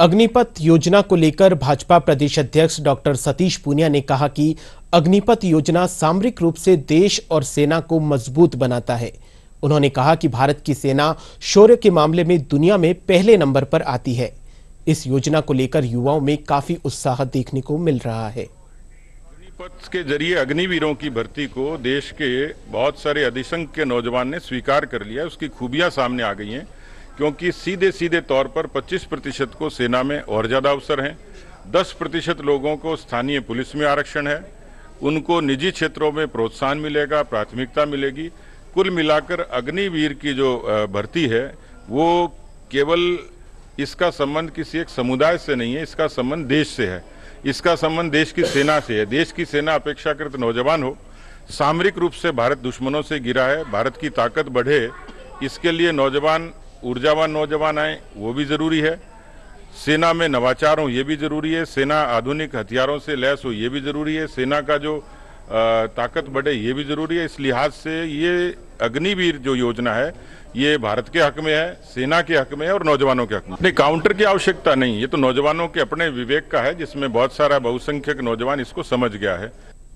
अग्निपथ योजना को लेकर भाजपा प्रदेश अध्यक्ष डॉक्टर सतीश पूनिया ने कहा कि अग्निपथ योजना सामरिक रूप से देश और सेना को मजबूत बनाता है उन्होंने कहा कि भारत की सेना शौर्य के मामले में दुनिया में पहले नंबर पर आती है इस योजना को लेकर युवाओं में काफी उत्साह देखने को मिल रहा है अग्निपथ के जरिए अग्निवीरों की भर्ती को देश के बहुत सारे अधिसंघ के नौजवान ने स्वीकार कर लिया उसकी खूबियां सामने आ गई हैं क्योंकि सीधे सीधे तौर पर 25 प्रतिशत को सेना में और ज़्यादा अवसर हैं 10 प्रतिशत लोगों को स्थानीय पुलिस में आरक्षण है उनको निजी क्षेत्रों में प्रोत्साहन मिलेगा प्राथमिकता मिलेगी कुल मिलाकर अग्निवीर की जो भर्ती है वो केवल इसका संबंध किसी एक समुदाय से नहीं है इसका संबंध देश से है इसका संबंध देश की सेना से है देश की सेना अपेक्षाकृत नौजवान हो सामरिक रूप से भारत दुश्मनों से गिरा है भारत की ताकत बढ़े इसके लिए नौजवान ऊर्जावान नौजवान आए वो भी ज़रूरी है सेना में नवाचार हो ये भी ज़रूरी है सेना आधुनिक हथियारों से लैस हो ये भी ज़रूरी है सेना का जो ताकत बढ़े ये भी ज़रूरी है इस लिहाज से ये अग्निवीर जो योजना है ये भारत के हक में है सेना के हक में है और नौजवानों के हक में नहीं काउंटर की आवश्यकता नहीं ये तो नौजवानों के अपने विवेक का है जिसमें बहुत सारा बहुसंख्यक नौजवान इसको समझ गया है